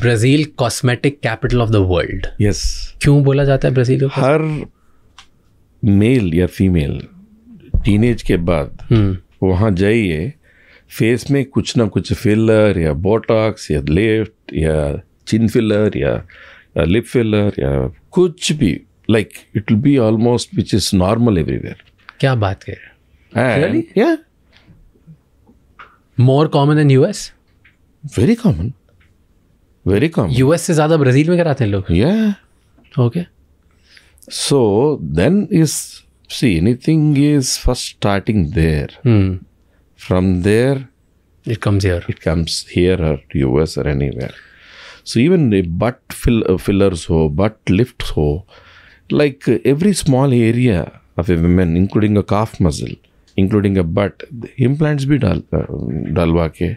Brazil cosmetic capital of the world yes क्यों बोला जाता है ब्राजील को हर मेल या फीमेल टीनेज के बाद हम्म। वहाँ जाइए फेस में कुछ ना कुछ फिलर या बोटॉक्स या लिफ्ट या चिन फिलर या, या लिप फिलर या कुछ भी like it will be almost which is normal everywhere क्या बात कर more common in US very common very कम यूएस से ज्यादा ब्राजील में कराते हैं लोग okay so then is see anything is first starting there from there it comes here it comes U S US और anywhere so even but fillers हो but lift हो like every small area of a women including a calf muscle including a but implants भी डाल डालवा के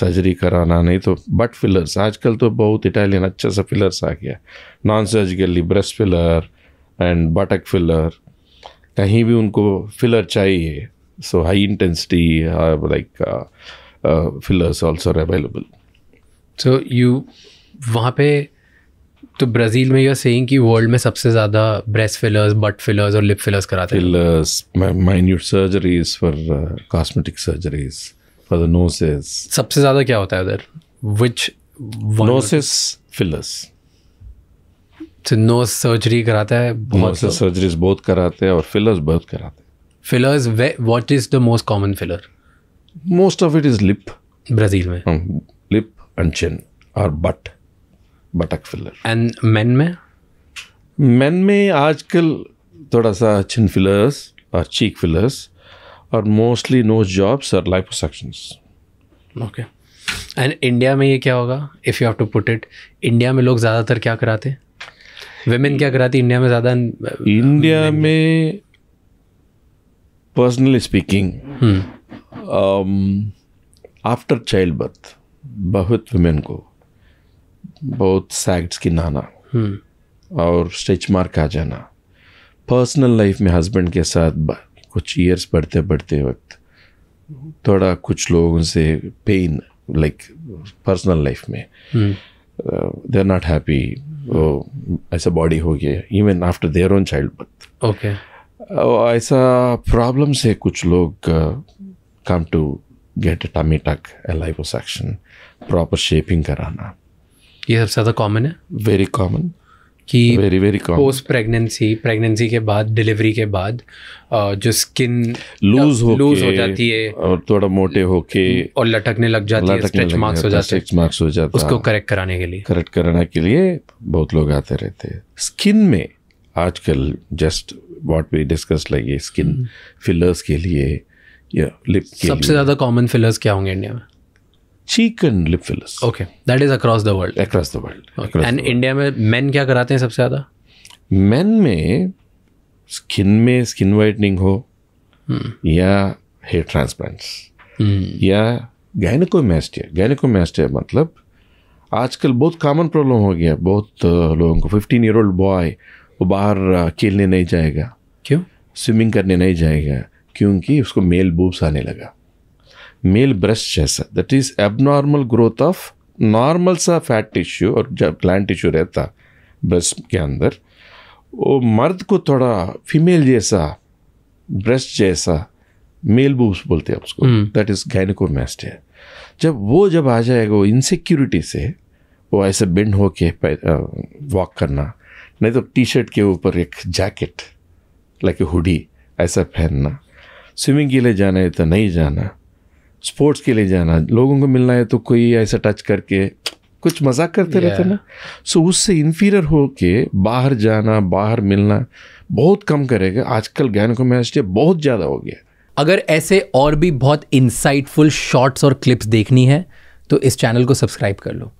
surgery कराना नहीं तो but fillers आजकल तो बहुत इटालियन अच्छा सा फिलर्स आ गया non surgically breast filler and buttock filler कहीं भी उनको फिलर चाहिए so high intensity like fillers also available so you वहाँ पे तो ब्राज़ील में यू आर सेइंग कि वर्ल्ड में सबसे ज़्यादा ब्रेस्ट फिलर्स बट फिलर्स और लिप फिलर्स कराते हैं fillers minute surgeries for cosmetic surgeries for the noses सबसे ज़्यादा क्या होता है उधर विच नोसेस फिलर्स तो सर्जरी कराता है बहुत सर्जरीज बहुत कराते हैं और फिलर्स बहुत कराते हैं fillers what is the most common filler most of it is lip Brazil में लिप एंड चिन और but buttock filler and men में मेन में आजकल थोड़ा सा चिन फिलर्स और चीक फिलर्स और मोस्टली नो जॉब्स और लाइपोसक्शंस ओके एंड इंडिया में ये क्या होगा if you have to put it India में लोग ज़्यादातर क्या कराते वेमेन क्या कराती इंडिया में ज़्यादा इंडिया में personally speaking after child birth बहुत वुमेन को बहुत सैग्स की नहाना hmm. और स्टेच मार्क आ जाना पर्सनल लाइफ में हस्बैंड के साथ कुछ ईयर्स पढ़ते पढ़ते वक्त थोड़ा कुछ लोगों से पेन लाइक पर्सनल लाइफ में दे आर नॉट हैप्पी वो ऐसा बॉडी हो गया even after their own child birth okay ऐसा प्रॉब्लम से कुछ लोग come to get tummy tuck action proper shaping कराना ये सबसे ज़्यादा कॉमन है वेरी कॉमन कि very very post pregnancy pregnancy के बाद डिलीवरी के बाद uh, जो स्किन लूज हो लूज हो जाती है और थोड़ा मोटे होके और लटकने लग जाती है स्ट्रेच मार्क्स हो जाते हैं मार्क्स हो जाता उसको करेक्ट कराने के लिए करेक्ट कराने के लिए बहुत लोग आते रहते हैं स्किन में आजकल just what we discuss like skin fillers के लिए या लिप सबसे ज़्यादा कॉमन फिलर्स क्या होंगे इंडिया में cheek and lip okay that is across the world across the world and India में मेन क्या कराते हैं सबसे ज़्यादा मेन में स्किन में स्किन वाइटनिंग हो hmm. या हेयर ट्रांसप्लांट्स hmm. या गैनिकोमेस्टिया गैनिकोमेस्टिया मतलब आजकल बहुत कॉमन प्रॉब्लम हो गया बहुत लोगों को फिफ्टीन ईयर ओल्ड बॉय वो बाहर खेलने नहीं जाएगा क्यों स्विमिंग करने नहीं जाएगा क्योंकि उसको मेल बूब्स आने लगा मेल ब्रश जैसा that is abnormal growth of normal सा फैट टिश्यू और जब ग्लैंड टिश्यू रहता ब्रेस्ट के अंदर वो मर्द को थोड़ा फीमेल जैसा ब्रेस्ट जैसा मेल बूब्स बोलते हैं उसको दैट हम्म। इज है जब वो जब आ जाएगा वो इनसिक्योरिटी से वो ऐसे बेंड होके वॉक करना नहीं तो टी शर्ट के ऊपर एक जैकेट लाइक ए हुडी ऐसा पहनना स्विमिंग के लिए जाना है तो नहीं जाना स्पोर्ट्स के लिए जाना लोगों को मिलना है तो कोई ऐसा टच करके कुछ मजाक करते yeah. रहते ना सो so, उससे इन्फीरियर हो के बाहर जाना बाहर मिलना बहुत कम करेगा आजकल ज्ञान को मैस्टिया बहुत ज़्यादा हो गया अगर ऐसे और भी बहुत इंसाइटफुल शॉर्ट्स और क्लिप्स देखनी है तो इस चैनल को सब्सक्राइब कर लो